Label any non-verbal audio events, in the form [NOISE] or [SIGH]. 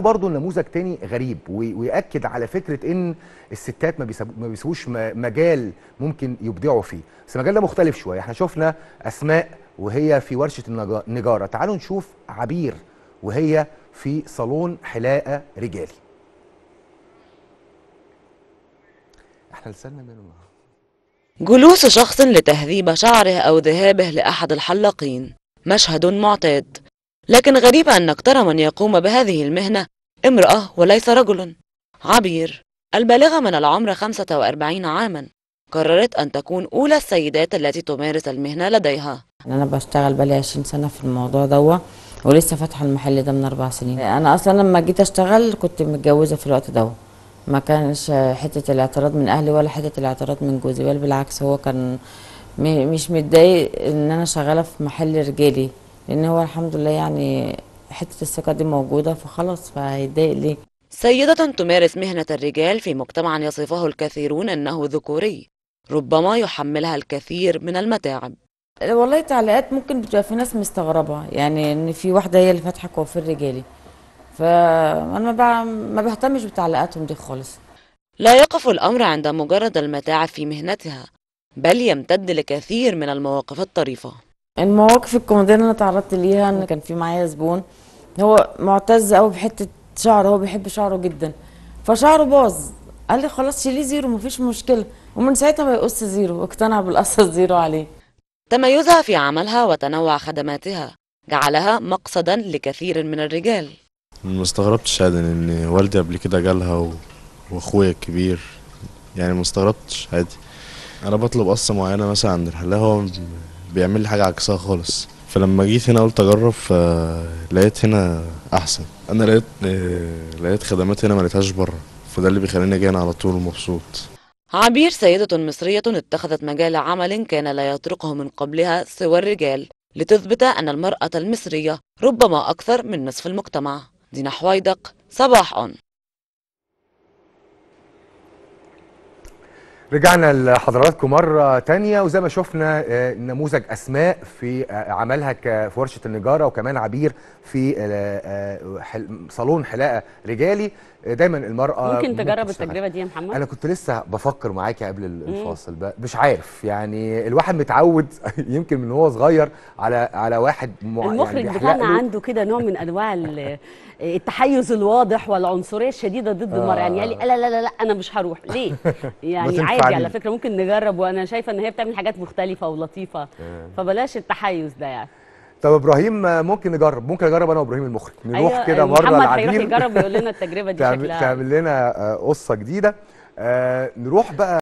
برضه نموذج تاني غريب ويأكد على فكرة إن الستات ما بيسيبوش مجال ممكن يبدعوا فيه، بس المجال ده مختلف شوية، احنا شفنا أسماء وهي في ورشة النجارة، تعالوا نشوف عبير وهي في صالون حلاقة رجالي. احنا لساننا ماله جلوس شخص لتهذيب شعره أو ذهابه لأحد الحلاقين، مشهد معتاد. لكن غريب أن نقترى من يقوم بهذه المهنة امرأة وليس رجل عبير البالغة من العمر 45 عاما قررت أن تكون أولى السيدات التي تمارس المهنة لديها أنا بشتغل بقالي 20 سنة في الموضوع دوت ولسه فاتحة المحل ده من أربع سنين أنا أصلا لما جيت أشتغل كنت متجوزة في الوقت دوت ما كانش حتة الاعتراض من أهلي ولا حتة الاعتراض من جوزي بل بالعكس هو كان مش متضايق إن أنا شغالة في محل رجالي لان هو الحمد لله يعني حته الثقه دي موجوده فخلاص فهيتضايق ليه سيدة تمارس مهنة الرجال في مجتمع يصفه الكثيرون أنه ذكوري ربما يحملها الكثير من المتاعب والله تعليقات ممكن بتبقى في ناس مستغربة يعني إن في واحدة هي اللي فاتحة كوافير رجالي فأنا ما, ما بهتمش بتعليقاتهم دي خالص لا يقف الأمر عند مجرد المتاعب في مهنتها بل يمتد لكثير من المواقف الطريفة المواقف الكوميديه اللي انا تعرضت ليها ان كان في معايا زبون هو معتز قوي بحته شعره هو بيحب شعره جدا فشعره باظ قال لي خلاص شيليه زيرو مفيش مشكله ومن ساعتها بيقص زيرو واقتنع بالقصه الزيرو [LAUGHS] عليه تميزها في عملها وتنوع خدماتها جعلها مقصدا لكثير من الرجال ما استغربتش ابدا ان والدي قبل كده جالها و... واخويا الكبير يعني ما استغربتش عادي انا بطلب قصه معينه مثلا عند الحلاق هو بيعمل لي حاجه عكسها خالص فلما جيت هنا قلت اجرب فلقيت هنا احسن انا لقيت آه، لقيت خدمات هنا ما لقيتهاش بره فده اللي بيخليني جاي على طول ومبسوط عبير سيدة مصرية اتخذت مجال عمل كان لا يطرقه من قبلها سوى الرجال لتثبت أن المرأة المصرية ربما أكثر من نصف المجتمع دينا حويدق صباح أون رجعنا لحضراتكم مرة تانية وزي ما شفنا آه، نموذج أسماء في آه، عملها في ورشة النجارة وكمان عبير في آه، صالون حلاقة رجالي دايما المرأة ممكن تجرب التجربة دي يا محمد؟ أنا كنت لسه بفكر معاكي قبل الفاصل مش عارف يعني الواحد متعود [LAUGHS] يمكن من هو صغير على على واحد معين يعني المخرج يعني بتاعنا عنده كده نوع من أنواع التحيز الواضح والعنصرية الشديدة ضد المرأة يعني قال لي لا لا لا أنا مش هروح ليه؟ [LAUGHS] يعني عادي فعلي. على فكره ممكن نجرب وانا شايفه ان هي بتعمل حاجات مختلفه ولطيفه فبلاش التحيز ده يعني طب ابراهيم ممكن نجرب ممكن اجرب انا وابراهيم المخرج نروح أيوة كده أيوة، مره العميل محمد هيروح يجرب يقول لنا التجربه دي شكلها تعمل لنا آه، قصه جديده آه، نروح بقى